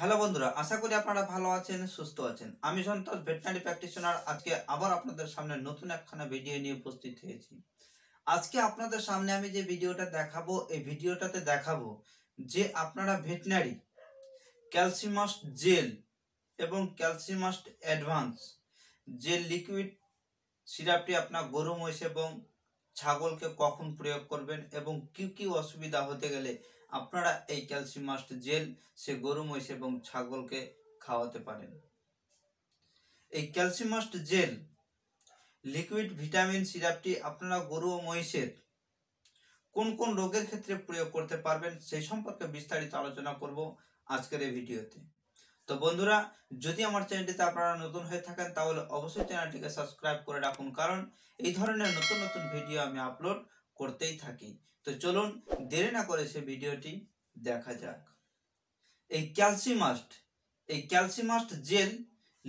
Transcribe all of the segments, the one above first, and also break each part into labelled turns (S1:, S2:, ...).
S1: hello বন্ধুরা আশা করি আপনারা ভালো আছেন সুস্থ আছেন আমি সন্তোষ ভেটেনারি প্র্যাকটিশনার আজকে আবার আপনাদের সামনে নতুন একখানা ভিডিও নিয়ে উপস্থিত হয়েছি আজকে আপনাদের সামনে আমি যে ভিডিওটা দেখাবো এই ভিডিওটাতে দেখাবো যে আপনারা ভেটেনারি ক্যালসিমাস্ট জেল এবং ক্যালসিমাস্ট অ্যাডভান্স যে লিকুইড সিরাপটি আপনার গরু মহিষ এবং ছাগলকে কখন প্রয়োগ করবেন এবং কি কি অসুবিধা হতে গেলে আপনারা এই ক্যালসিমাস্ট জেল সে গরু মহিষ এবং ছাগলকে খাওয়াতে পারেন এই ক্যালসিমাস্ট জেল লিকুইড ভিটামিন সিরাপটি আপনারা গরু ও মহিষের কোন কোন রোগের ক্ষেত্রে প্রয়োগ করতে পারবেন সেই সম্পর্কে বিস্তারিত আলোচনা করব আজকের এই ভিডিওতে তো বন্ধুরা যদি আমার চ্যানেলটিতে আপনারা নতুন হয়ে থাকেন তাহলে অবশ্যই চ্যানেলটিকে সাবস্ক্রাইব করে রাখুন কারণ এই ধরনের নতুন নতুন ভিডিও আমি আপলোড করতেই থাকি তো চলুন দেরি না করে সে ভিডিওটি দেখা যাক এই ক্যালসিমাস্ট এই ক্যালসিমাস্ট জেল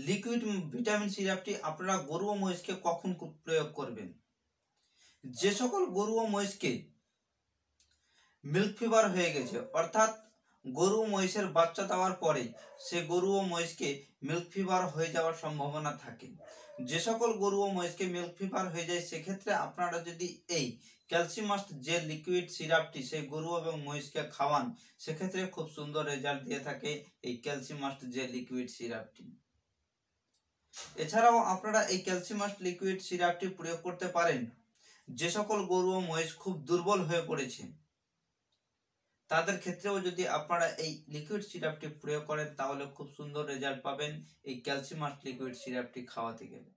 S1: লিকুইড ভিটামিন সিরাপটি আপনারা গরু ও মহিষকে কখন প্রয়োগ করবেন যে সকল গরু ও মহিষকে মিল্ক ফিভার হয়ে গেছে অর্থাৎ গরু মহিষের বাচ্চা দেওয়ার পরে সে গরু ও মহিষকে মিল্ক ফিভার হয়ে যাওয়ার সম্ভাবনা থাকে যে সকল গরু ও মহিষকে মিল্ক ফিভার হয়ে যায় সেক্ষেত্রে আপনারা যদি এই ক্যালসিমাস্ট যে লিকুইড সিরাপটি সেই গরু এবং মহিষকে খাওয়ান সেক্ষেত্রে খুব সুন্দর রেজাল্ট দিয়ে থাকে এই ক্যালসিমাস্ট যে লিকুইড সিরাপটি এছাড়াও আপনারা এই ক্যালসিমাস্ট লিকুইড সিরাপটি প্রয়োগ করতে পারেন যে সকল গরু ও মহিষ খুব দুর্বল হয়ে পড়েছে তাদের ক্ষেত্রেও যদি আপনারা এই লিকুইড সিরাপটি প্রয়োগ করেন তাহলে খুব সুন্দর রেজাল্ট পাবেন এই ক্যালসিমাস্ট লিকুইড সিরাপটি খাওয়াতে গেলে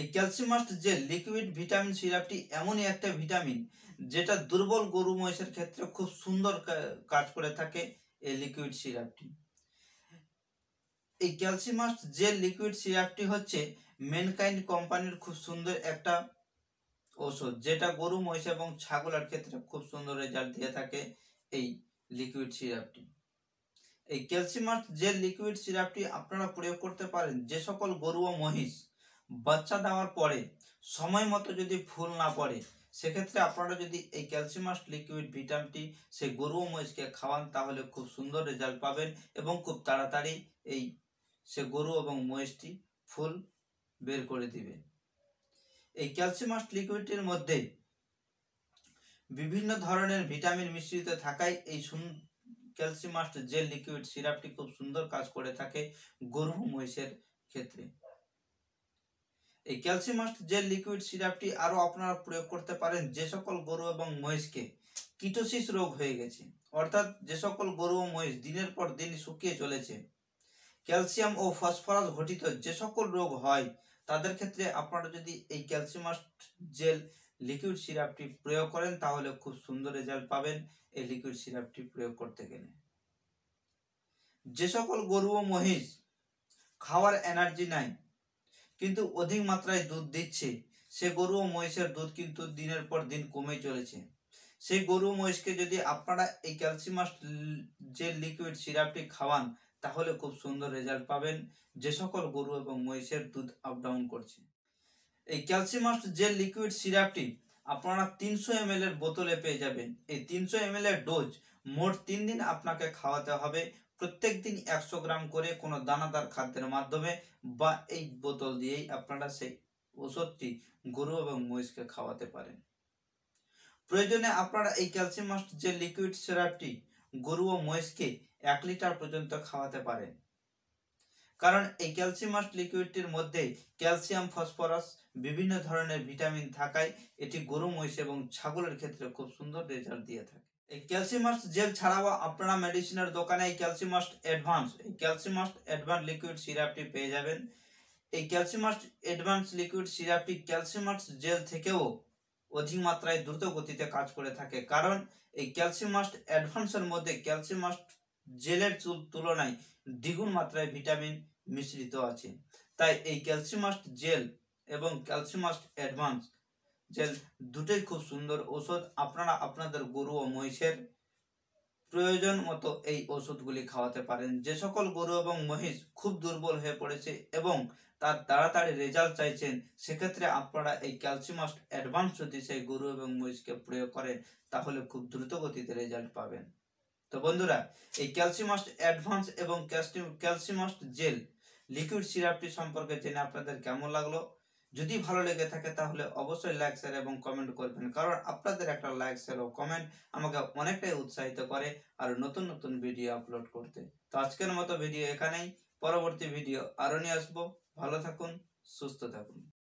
S1: এই ক্যালসিমাস্ট যে লিকুইড ভিটামিন সিরাপটি এমনই একটা ভিটামিন যেটা দুর্বল গরু মহিষের ক্ষেত্রে খুব সুন্দর কাজ করে থাকে এই লিকুইড সিরাপটি এই ক্যালসিমাস্ট যে লিকুইড সিরাপটি হচ্ছে মেনকাইন্ড কোম্পানির খুব সুন্দর একটা ওষুধ যেটা গরু মহিষ এবং ছাগলের ক্ষেত্রে খুব সুন্দর রেজাল্ট দিয়ে থাকে এই লিকুইড সিরাপটি এই ক্যালসিমার্স যে লিকুইড সিরাপটি আপনারা প্রয়োগ করতে পারেন যে সকল গরু ও মহিষ বাচ্চা দেওয়ার পরে সময় মতো যদি ফুল না পড়ে সেক্ষেত্রে আপনারা যদি এই ক্যালসিমাস লিকুইড ভিটামটি সেই গরু ও মহিষকে খাওয়ান তাহলে খুব সুন্দর রেজাল্ট পাবেন এবং খুব তাড়াতাড়ি এই সে গরু এবং মহিষটি ফুল বের করে দিবে এই ক্যালসিমাস লিকুইডের মধ্যে বিভিন্ন ধরনের ভিটামিন মিশ্রিত থাকায় এই ক্যালসিমাস্ট জেল লিকুইড সিরাপটি খুব সুন্দর কাজ করে থাকে গরু মহিষের ক্ষেত্রে এই ক্যালসিমাস্ট জেল লিকুইড সিরাপটি আরও আপনারা প্রয়োগ করতে পারেন যে সকল গরু এবং মহিষকে কিটোসিস রোগ হয়ে গেছে অর্থাৎ যে সকল গরু ও মহিষ দিনের পর দিন শুকিয়ে চলেছে ক্যালসিয়াম ও ফসফরাস ঘটিত যে সকল রোগ হয় তাদের ক্ষেত্রে আপনারা যদি এই ক্যালসিমাস্ট জেল লিকুইড সিরাপটি প্রয়োগ করেন তাহলে খুব সুন্দর রেজাল্ট পাবেন এই লিকুইড সিরাপটি প্রয়োগ করতে গেলে যে সকল গরু ও মহিষ খাওয়ার এনার্জি নাই কিন্তু অধিক মাত্রায় দুধ দিচ্ছে সে গরু ও মহিষের দুধ কিন্তু দিনের পর দিন কমে চলেছে সেই গরু মহিষকে যদি আপনারা এই ক্যালসিমাস যে লিকুইড সিরাপটি খাওয়ান তাহলে খুব সুন্দর রেজাল্ট পাবেন যে সকল গরু এবং মহিষের দুধ আপ ডাউন করছে এই ক্যালসিমাস যে লিকুইড সিরাপটি আপনারা তিনশো এম এর বোতলে পেয়ে যাবেন এই তিনশো এম এর ডোজ মোট তিন দিন আপনাকে খাওয়াতে হবে প্রত্যেক দিন একশো গ্রাম করে কোনো দানাদার খাদ্যের মাধ্যমে বা এই বোতল দিয়েই আপনারা সেই ওষুধটি গরু এবং মহিষকে খাওয়াতে পারেন প্রয়োজনে আপনারা এই ক্যালসিমাস্ট যে লিকুইড সিরাপটি গরু ও মহিষকে এক লিটার পর্যন্ত খাওয়াতে পারেন কারণ এই ক্যালসিয়ামাস লিকুইডটির মধ্যে ক্যালসিয়াম ফসফরাস বিভিন্ন ধরনের ভিটামিন থাকায় এটি গরু মহিষ এবং ছাগলের ক্ষেত্রে খুব সুন্দর রেজাল্ট দিয়ে থাকে এই ক্যালসিমাস জেল ছাড়াও আপনারা মেডিসিনের দোকানে এই ক্যালসিমাস অ্যাডভান্স এই ক্যালসিমাস অ্যাডভান্স লিকুইড সিরাপটি পেয়ে যাবেন এই ক্যালসিমাস অ্যাডভান্স লিকুইড সিরাপটি ক্যালসিমাস জেল থেকেও অধিক মাত্রায় দ্রুত গতিতে কাজ করে থাকে কারণ এই ক্যালসিমাস অ্যাডভান্সের মধ্যে ক্যালসিমাস জেলের চুল তুলনায় দ্বিগুণ মাত্রায় ভিটামিন মিশ্রিত আছে তাই এই ক্যালসিমাস্ট জেল এবং ক্যালসিমাস্ট অ্যাডভান্স জেল দুটোই খুব সুন্দর ওষুধ আপনারা আপনাদের গরু ও মহিষের প্রয়োজন মতো এই ওষুধগুলি খাওয়াতে পারেন যে সকল গরু এবং মহিষ খুব দুর্বল হয়ে পড়েছে এবং তার তাড়াতাড়ি রেজাল্ট চাইছেন সেক্ষেত্রে আপনারা এই ক্যালসিমাস্ট অ্যাডভান্স যদি সেই গরু এবং মহিষকে প্রয়োগ করেন তাহলে খুব দ্রুত গতিতে রেজাল্ট পাবেন তো বন্ধুরা এই ক্যালসিমাস্ট অ্যাডভান্স এবং ক্যালসিমাস্ট জেল লিকুইড সিরাপটি সম্পর্কে জেনে আপনাদের কেমন লাগলো যদি ভালো লেগে থাকে তাহলে অবশ্যই লাইক শেয়ার এবং কমেন্ট করবেন কারণ আপনাদের একটা লাইক শেয়ার ও কমেন্ট আমাকে অনেকটাই উৎসাহিত করে আর নতুন নতুন ভিডিও আপলোড করতে তো আজকের মতো ভিডিও এখানেই পরবর্তী ভিডিও আরও নিয়ে আসবো ভালো থাকুন সুস্থ থাকুন